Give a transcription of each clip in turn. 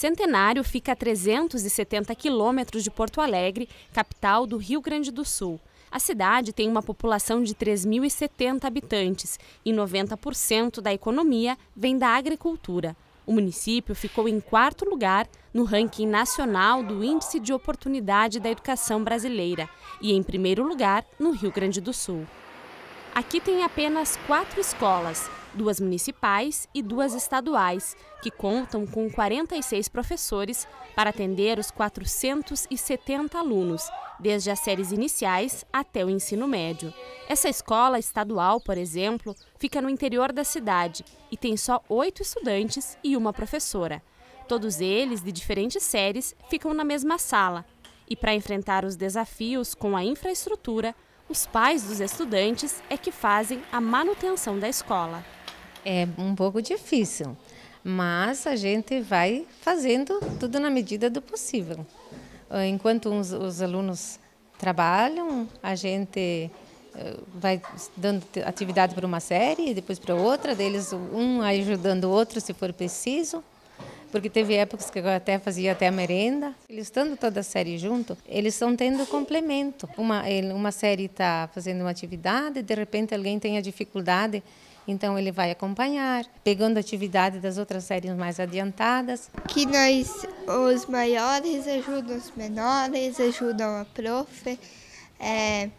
Centenário fica a 370 quilômetros de Porto Alegre, capital do Rio Grande do Sul. A cidade tem uma população de 3.070 habitantes e 90% da economia vem da agricultura. O município ficou em quarto lugar no ranking nacional do Índice de Oportunidade da Educação Brasileira e em primeiro lugar no Rio Grande do Sul. Aqui tem apenas quatro escolas, duas municipais e duas estaduais, que contam com 46 professores para atender os 470 alunos, desde as séries iniciais até o ensino médio. Essa escola estadual, por exemplo, fica no interior da cidade e tem só oito estudantes e uma professora. Todos eles, de diferentes séries, ficam na mesma sala. E para enfrentar os desafios com a infraestrutura, os pais dos estudantes é que fazem a manutenção da escola. É um pouco difícil, mas a gente vai fazendo tudo na medida do possível. Ah, enquanto os alunos trabalham, a gente ah, vai dando atividade para uma série, depois para outra, deles um ajudando o outro se for preciso porque teve épocas que eu até fazia até a merenda. Eles estando toda a série junto, eles estão tendo complemento. Uma, uma série está fazendo uma atividade, de repente alguém tem a dificuldade então ele vai acompanhar, pegando atividade das outras séries mais adiantadas. Que nós, os maiores ajudam os menores, ajudam a prof. É,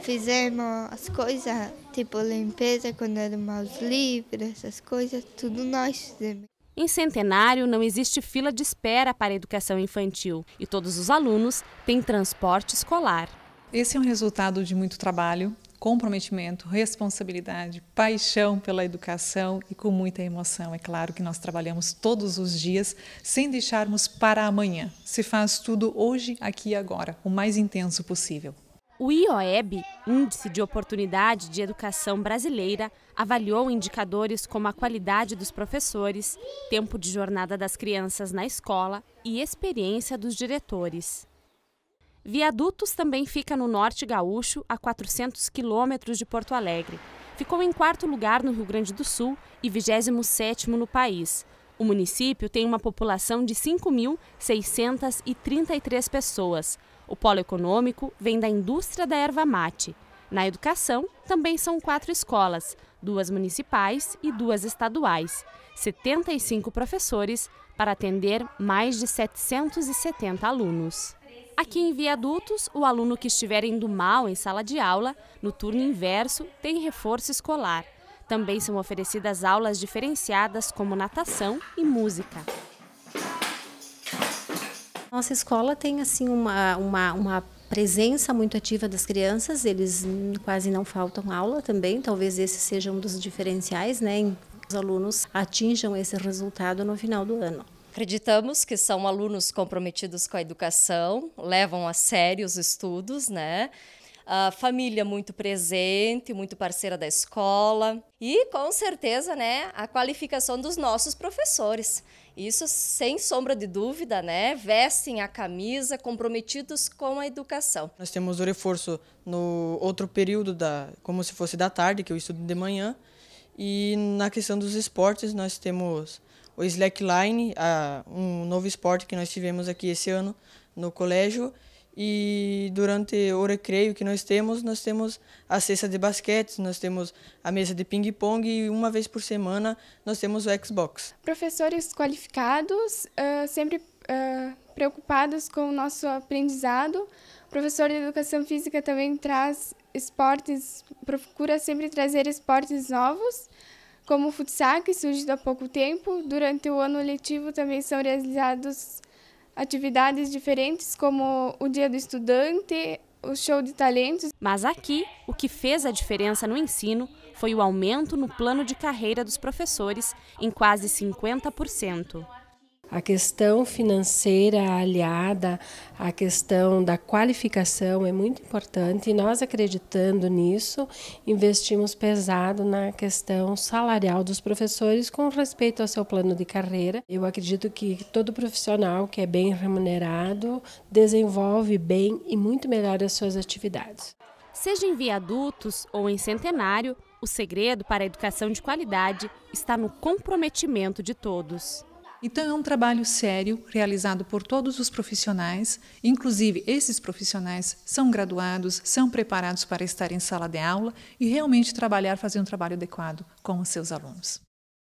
fizemos as coisas, tipo limpeza quando eram os livros, essas coisas, tudo nós fizemos. Em Centenário não existe fila de espera para a educação infantil e todos os alunos têm transporte escolar. Esse é um resultado de muito trabalho, comprometimento, responsabilidade, paixão pela educação e com muita emoção. É claro que nós trabalhamos todos os dias sem deixarmos para amanhã. Se faz tudo hoje, aqui e agora, o mais intenso possível. O IOEB, Índice de Oportunidade de Educação Brasileira, avaliou indicadores como a qualidade dos professores, tempo de jornada das crianças na escola e experiência dos diretores. Viadutos também fica no norte gaúcho, a 400 quilômetros de Porto Alegre. Ficou em quarto lugar no Rio Grande do Sul e 27º no país. O município tem uma população de 5.633 pessoas. O polo econômico vem da indústria da erva mate. Na educação, também são quatro escolas, duas municipais e duas estaduais, 75 professores para atender mais de 770 alunos. Aqui em Viadutos, o aluno que estiver indo mal em sala de aula, no turno inverso, tem reforço escolar. Também são oferecidas aulas diferenciadas como natação e música. Nossa escola tem assim uma, uma, uma presença muito ativa das crianças, eles quase não faltam aula também, talvez esse seja um dos diferenciais, né? Os alunos atinjam esse resultado no final do ano. Acreditamos que são alunos comprometidos com a educação, levam a sério os estudos, né? A família muito presente, muito parceira da escola e com certeza, né, a qualificação dos nossos professores. Isso sem sombra de dúvida, né? Vestem a camisa, comprometidos com a educação. Nós temos o reforço no outro período da, como se fosse da tarde, que eu é estudo de manhã, e na questão dos esportes nós temos o slackline, a, um novo esporte que nós tivemos aqui esse ano no colégio. E durante o recreio que nós temos, nós temos a cesta de basquete, nós temos a mesa de ping-pong e uma vez por semana nós temos o Xbox. Professores qualificados, uh, sempre uh, preocupados com o nosso aprendizado. O professor de educação física também traz esportes, procura sempre trazer esportes novos como o futsal, que surge há pouco tempo, durante o ano letivo também são realizadas atividades diferentes, como o Dia do Estudante, o Show de Talentos. Mas aqui, o que fez a diferença no ensino foi o aumento no plano de carreira dos professores em quase 50%. A questão financeira aliada à questão da qualificação é muito importante e nós, acreditando nisso, investimos pesado na questão salarial dos professores com respeito ao seu plano de carreira. Eu acredito que todo profissional que é bem remunerado desenvolve bem e muito melhor as suas atividades. Seja em viadutos ou em centenário, o segredo para a educação de qualidade está no comprometimento de todos. Então, é um trabalho sério realizado por todos os profissionais, inclusive esses profissionais são graduados, são preparados para estar em sala de aula e realmente trabalhar, fazer um trabalho adequado com os seus alunos.